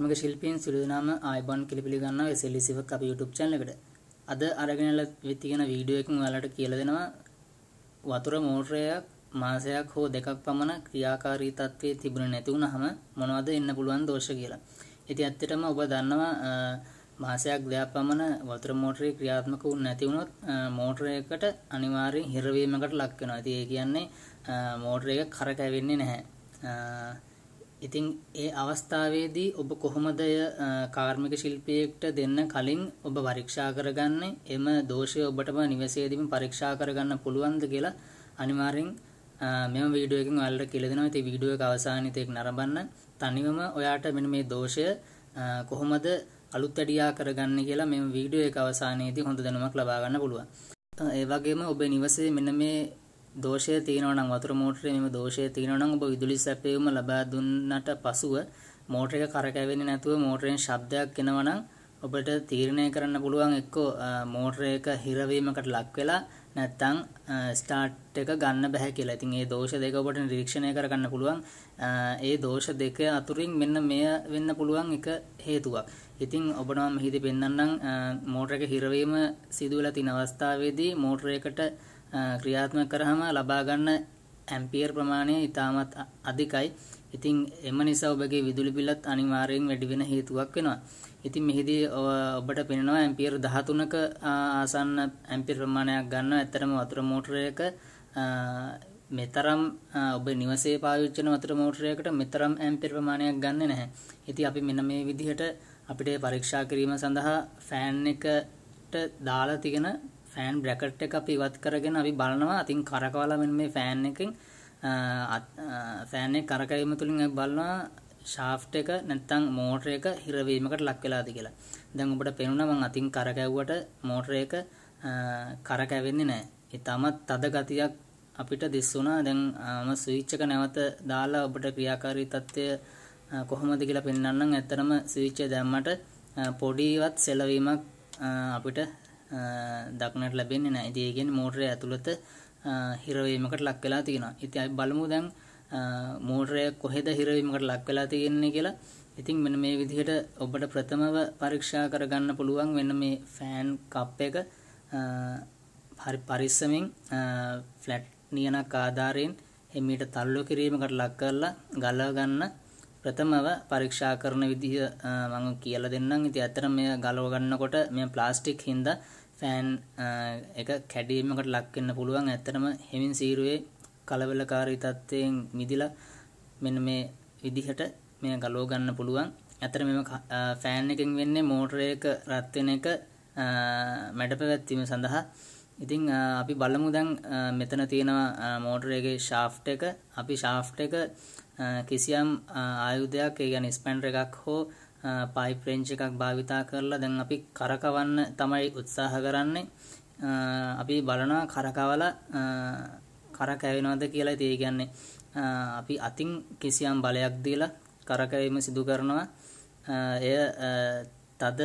කර්මක ශිල්පීන් සුළුනාම ආයිබොන් කියලා පිළිගන්නවා SLE සිවක් අපේ YouTube channel එකට. අද අරගෙනලා තියෙන වීඩියෝ එකෙන් ඔයාලට කියලා දෙනවා වතුර මෝටරයක් මාසයක් හෝ දෙකක් පමණ ක්‍රියාකාරී තත්ත්වයේ තිබුණේ නැති වුනහම මොනවද එන්න පුළුවන් දෝෂ කියලා. ඉතින් ඇත්තටම ඔබ දන්නවා මාසයක් දෙකක් පමණ වතුර මෝටරේ ක්‍රියාත්මක වුණ නැති වුණොත් මෝටරයකට අනිවාර්යෙන් හිරවීමකට ලක් වෙනවා. ඉතින් ඒ කියන්නේ මෝටරය කරකැවෙන්නේ නැහැ. ඉතින් ඒ අවස්ථාවේදී ඔබ කොහොමද කාර්මික ශිල්පියෙක්ට දෙන්න කලින් ඔබ පරීක්ෂා කරගන්නේ එම දෝෂය ඔබටම නිවසේදීම පරීක්ෂා කරගන්න පුළුවන්ද කියලා අනිවාර්යෙන් මෙම වීඩියෝ එකෙන් ඔයාලට කියලා දෙනවා. ඉතින් වීඩියෝ එක අවසානයේදී නරඹන්න තනිවම ඔයාට මෙන්න මේ දෝෂය කොහොමද අලුත් ඇඩියා කරගන්න කියලා මෙම වීඩියෝ එක අවසානයේදී හොඳ දැනුමක් ලබා ගන්න පුළුවන්. ඒ වගේම ඔබ නිවසේ මෙන්න මේ දෝෂය තියෙනවා නම් වතුර මෝටරේ මෙම දෝෂය තියෙනවා නම් ඔබ විදුලි සැපයීම ලබා දුන්නට පසුව මෝටර එක කරකැවෙන්නේ නැතුව මෝටරෙන් ශබ්දයක් එනවා නම් ඔබට තීරණය කරන්න පුළුවන් එක්කෝ මෝටර එක හිරවීමකට ලක් වෙලා නැත්තම් ස්ටාර්ට් එක ගන්න බෑ කියලා. ඉතින් ඒ දෝෂ දෙක ඔබට නිරීක්ෂණය කරගන්න පුළුවන්. ඒ දෝෂ දෙක අතුරින් මෙන්න මෙය වෙන්න පුළුවන් එක හේතුවක්. ඉතින් ඔබට මම මෙහිදී පෙන්වන්නම් මෝටර එක හිරවීම සිදු වෙලා තියෙන අවස්ථාවේදී මෝටර එකට ක්‍රියාත්මක කරාම ලබා ගන්න ඇම්පියර් ප්‍රමාණය ඉතාමත් අධිකයි. ඉතින් එම නිසා ඔබගේ විදුලි බිලත් අනිවාර්යෙන් වැඩි වෙන හේතුවක් වෙනවා. ඉතින් මෙහිදී ඔබට පෙනෙනවා ඇම්පියර් 13ක ආසන්න ඇම්පියර් ප්‍රමාණයක් ගන්න ඇත්තරම වතුර මෝටරයක මෙතරම් ඔබ නිවසේ පාවිච්චන වතුර මෝටරයකට මෙතරම් ඇම්පියර් ප්‍රමාණයක් ගන්න නැහැ. ඉතින් අපි මෙන්න මේ විදිහට අපිට පරීක්ෂා කිරීම සඳහා ෆෑන් එකට දාලා තියෙන ෆෑන් බ්‍රැකට් එක අපි ඉවත් කරගෙන අපි බලනවා අතින් කරකවලා මෙන්න මේ ෆෑන් එකෙන් ෆෑන් එක කරකවීම තුලින් අපි බලනවා ශාෆ්ට් එක නැත්තම් මෝටර එක හිරවීමකට ලක් වෙලාද කියලා. දැන් ඔබට පේනවා මං අතින් කරකැව්වට මෝටර එක කරකැවෙන්නේ නැහැ. ඊටමත් තද ගතියක් අපිට දිස් වුණා. දැන් මම ස්විච් එක නැවත දාලා ඔබට ක්‍රියාකාරී తත්වය කොහොමද කියලා පෙන්වන්නම්. ඇත්තටම ස්විච් එක දැම්මට පොඩිවත් සෙලවීමක් අපිට දක්නට ලැබෙන්නේ නෑ ඉතින් මෝටරය ඇතුළත හිරවීමකට ලක් වෙලා තියෙනවා. ඉතින් අපි බලමු දැන් මෝටරය කොහෙද හිරවීමකට ලක් වෙලා තියෙන්නේ කියලා. ඉතින් මෙන්න මේ විදිහට ඔබට ප්‍රථමව පරීක්ෂා කරගන්න පුළුවන් මෙන්න මේ ෆෑන් කප් එක හරි පරිස්සමින් ෆ්ලැට් නියනක් ආධාරයෙන් එමීට තල්ලු කිරීමකට ලක් කරලා ගලව ගන්න ප්‍රථමව පරීක්ෂා කරන විදිහ මම කියලා දෙන්නම්. ඉතින් අතන මේ ගලව ගන්නකොට මේ ප්ලාස්ටික් හින්දා ෆෑන් එක කැඩීමකට ලක් වෙන්න පුළුවන්. ඇත්තටම හෙමින් සීරුවේ කලබලකාරී තත්ත්වයෙන් මිදිලා මෙන්න මේ විදිහට මේ ගලව ගන්න පුළුවන්. ඇත්තට මෙම ෆෑන් එකෙන් වෙන්නේ මෝටර එක රත් වෙන එක මැඩපැවැත්වීම සඳහා. ඉතින් අපි බලමු දැන් මෙතන තියෙනවා මෝටර එකේ shaft එක. අපි shaft එක කිසියම් ආයුධයක්, ඒ කියන්නේ ස්පැන්ඩර් එකක් හෝ පයිප් රෙන්ච් එකක් භාවිතා කරලා දැන් අපි කරකවන්න තමයි උත්සාහ කරන්නේ අපි බලනවා කරකවල කරකැවෙනවද කියලා ඒ කියන්නේ අපි අතින් කිසියම් බලයක් දීලා කරකැවීම සිදු කරනවා එය තද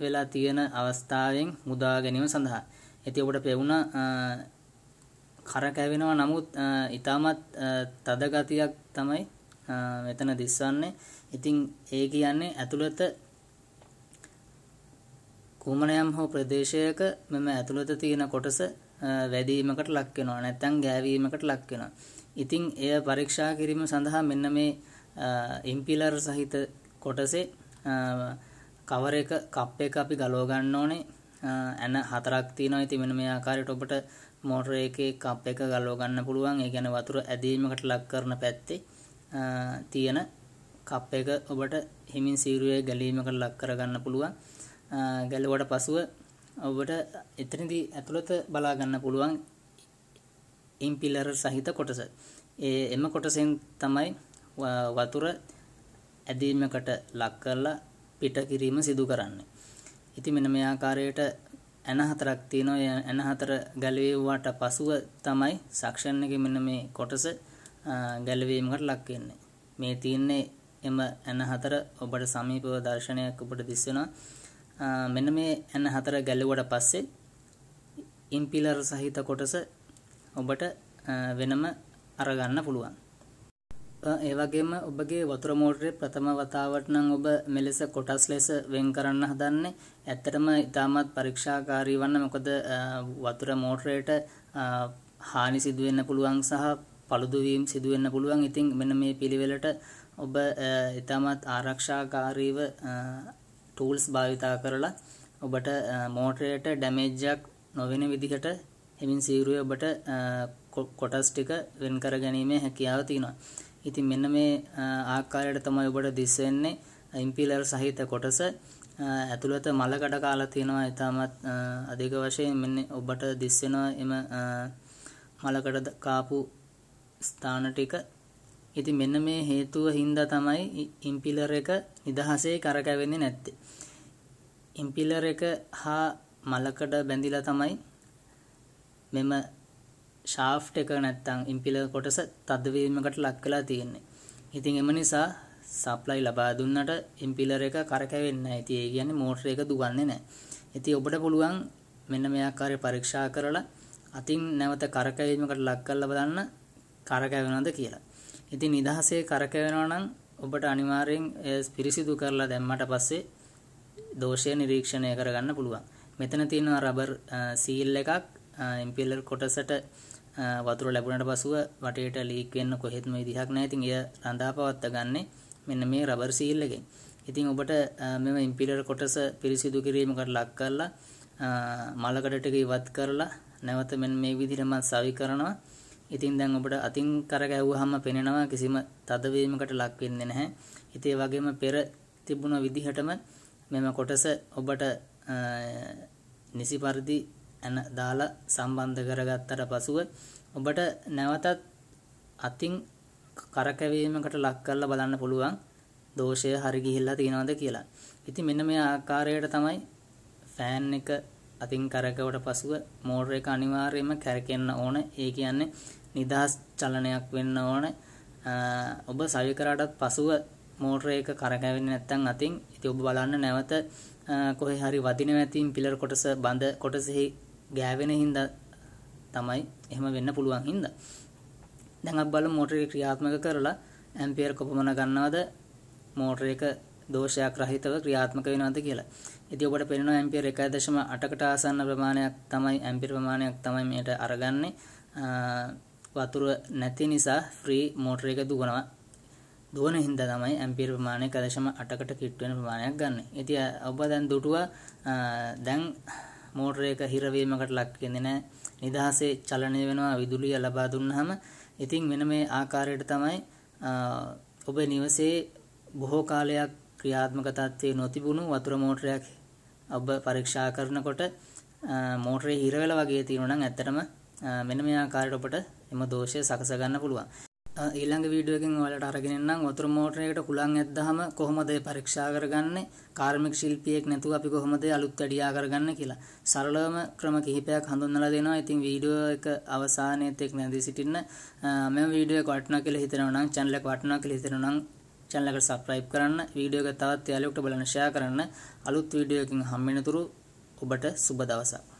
වෙලා තියෙන අවස්ථාවෙන් මුදා ගැනීම සඳහා. ඉතින් ඔබට පෙවුණ කරකැවෙනවා නමුත් ඊටමත් තද ගතියක් තමයි මෙතන දිස්වන්නේ ඉතින් ඒ කියන්නේ ඇතුළත කුමනයම් හෝ ප්‍රදේශයක මෙම ඇතුළත තියෙන කොටස වැඩීමකට ලක් වෙනවා නැත්නම් ගෑවීමකට ලක් වෙනවා. ඉතින් එය පරීක්ෂා කිරීම සඳහා මෙන්න මේ ඉම්පිලර් සහිත කොටසේ කවර එක කප් එක අපි ගලව ගන්න ඕනේ. ඇන හතරක් තියෙනවා. ඉතින් මෙන්න මේ ආකාරයට ඔබට මෝටර එකේ කප් එක ගලව ගන්න පුළුවන්. ඒ කියන්නේ වතුර ඇදීමකට ලක් කරන පැත්තේ තියෙන කප් එක ඔබට හිමින් සීරුවේ ගැලීමකට ලක් කරගන්න පුළුවන් ගැලුවට පසුව ඔබට එතනදී ඇතුළත බලා ගන්න පුළුවන් ඉම්පිලර් සහිත කොටස. ඒ එම කොටසෙන් තමයි වතුර ඇදීමකට ලක් කරලා පිට කිරීම සිදු කරන්නේ. ඉතින් මෙන්න මේ ආකාරයට ඇන හතරක් තියෙනවා. ඇන හතර ගැලවීමට පසුව තමයි සක්ෂන් එකේ මෙන්න මේ කොටස ගැලවීමකට ලක්වෙන්නේ. මේ තියන්නේ එම ඇන හතර ඔබට සමීපව දර්ශනයක් ඔබට දිස්වෙනවා මෙන්න මේ ඇන හතර ගැලුවට පස්සේ ඉම්පිලර් සහිත කොටස ඔබට වෙනම අරගන්න පුළුවන්. ඒවගේම ඔබගේ වතුර මෝටරේ ප්‍රථම වතාවට නම් ඔබ මෙලෙස කොටස් ලෙස වෙන් කරන්න හදන්නේ ඇත්තටම ඉතාමත් පරීක්ෂාකාරී වන්න මොකද වතුර මෝටරයට හානි සිදුවෙන්න පුළුවන් සහ paludu වීම සිදු වෙන්න පුළුවන්. ඉතින් මෙන්න මේ පිළිවෙලට ඔබ ඊටමත් ආරක්ෂාකාරීව tools භාවිතා කරලා ඔබට මෝටරයට damage එකක් නොවන විදිහට එමින් සීරුවේ ඔබට කොටස් ටික වෙන් කර ගැනීමේ හැකියාව තියෙනවා. ඉතින් මෙන්න මේ ආකාරයට තමයි ඔබට දිස් වෙන්නේ ඉම්පීලර් සහිත කොටස ඇතුළත මලකඩ කාලා තියෙනවා ඊටමත් අධික වශයෙන් මෙන්න ඔබට දිස් වෙනවා එම මලකඩ කාපු ස්ථාන ටික. ඉතින් මෙන්න මේ හේතුව හින්දා තමයි ඉම්පිලර් එක නිදහසේ කරකැවෙන්නේ නැත්තේ. ඉම්පිලර් එක හා මලකට බැඳිලා තමයි මෙම ෂාෆ්ට් එක නැත්තම් ඉම්පිලර් කොටස තදවීමකට ලක් වෙලා තියෙන්නේ. ඉතින් එම නිසා සප්ලයි ලබා දුන්නට ඉම්පිලර් එක කරකැවෙන්නේ නැහැ. ඉතින් ඒ කියන්නේ මෝටර එක දුවන්නේ නැහැ. ඉතින් ඔබට පුළුවන් මෙන්න මේ ආකාරය පරීක්ෂා කරලා අතින් නැවත කරකැවීමකට ලක් කරලා බලන්න කරකැවෙනවද කියලා. ඉතින් නිදහසේ කරකැවෙනවා නම් ඔබට අනිවාර්යෙන් පිරිසිදු කරලා දැම්මට පස්සේ දෝෂය නිරීක්ෂණය කරගන්න පුළුවන්. මෙතන තියෙනවා රබර් සීල් එකක් ඉම්පෙලර් කොටසට වතුර ලැබුණට පසුව වටේට ලීක් වෙන්න කොහෙත්ම විදිහක් නැහැ. ඉතින් එය රඳා පවත්වා ගන්නේ මෙන්න මේ රබර් සීල් එකෙන්. ඉතින් ඔබට මෙම ඉම්පිලර් කොටස පිරිසිදු කිරීමකට ලක් කරලා මලකඩ ටික ඉවත් කරලා නැවත මෙන්න මේ විදිහට මම සවි කරනවා ඉතින් දැන් ඔබට අතින් කර ගැව්වහම පෙනෙනවා කිසිම තදවීමකට ලක් වෙන්නේ නැහැ. ඉතින් ඒ වගේම පෙර තිබුණ විදිහටම මෙම කොටස ඔබට නිසි පරිදි එන දාලා සම්බන්ධ කරගත්තට පසුව ඔබට නැවතත් අතින් කරකැවීමකට ලක් කරලා බලන්න පුළුවන් දෝෂය හරි ගිහිල්ලා තියෙනවද කියලා. ඉතින් මෙන්න මේ ආකාරයට තමයි ෆෑන් එක අතින් කරකවට පසුව මෝටර එක අනිවාර්යයෙන්ම කැරකෙන්න ඕන. ඒ කියන්නේ නිදහස් චලනයක් වෙන්න ඕන. ඔබ සවි කරාටත් පසුව මෝටර එක කරකැවෙන්නේ නැත්නම් අතින් ඉතින් ඔබ බලන්න නැවත කොහේ හරි වදිනවා ඇතින් පිලර් කොටස බඳ කොටසෙහි ගෑවෙන හින්දා තමයි එහෙම වෙන්න පුළුවන් හින්දා. දැන් අපි බලමු මෝටර ක්‍රියාත්මක කරලා ඇම්පියර් කොපමණ ගන්නවද මෝටර එක දෝෂයක් රහිතව ක්‍රියාත්මක වෙනවද කියලා. ඉතින් ඔබට පේනවා ඇම්පියර් 1.8කට ආසන්න ප්‍රමාණයක් තමයි ඇම්පියර් ප්‍රමාණයක් තමයි මේට අරගන්නේ. වතුර නැති නිසා ෆ්‍රී මෝටර එක දුවනවා. දුවන හින්දා තමයි ඇම්පියර් ප්‍රමාණය 1.8කට කිට් වෙන ප්‍රමාණයක් ගන්න. ඉතින් ඔබ දැන් දුටුවා දැන් මෝටර එක හිරවීමකට ලක් වෙන්නේ නැහැ. නිදහසේ චලනය වෙනවා විදුලිය ලබා දුන්නාම ඉතින් මෙන්න මේ ආකාරයට තමයි ඔබ නිවසේ බොහෝ කාලයක් ක්‍රියාත්මක තත්ත්වයේ නොතිබුණු වතුර මෝටරයක් ඔබ පරීක්ෂා කරනකොට මෝටරේ හිර වෙලා වගේ තියෙනවා නම් ඇත්තටම මෙන්න මේ ආකාරයට ඔබට එම දෝෂය සකස ගන්න පුළුවන්. ඊළඟ වීඩියෝ එකෙන් ඔයාලට අරගෙන එන්නම් වතුර මෝටරයකට කුලන් ඇද්දාම කොහොමද පරීක්ෂා කරගන්නේ? කාර්මික ශිල්පියෙක් නැතුව අපි කොහොමද අලුත් වැඩියා කරගන්නේ කියලා. සරලවම ක්‍රම කිහිපයක් හඳුන්වලා දෙනවා. ඉතින් වීඩියෝ එක අවසානයේත් එක්ක නැදී සිටින්න. මේ වීඩියෝ එක වටිනවා කියලා හිතනවා නම් channel එක වටිනවා කියලා හිතනවා නම් channel එකට subscribe කරන්න වීඩියෝ එක තවත් යාළුවෙකුට බලන්න share කරන්න අලුත් වීඩියෝ එකකින් හම්බ වෙනතුරු ඔබට සුබ දවසක්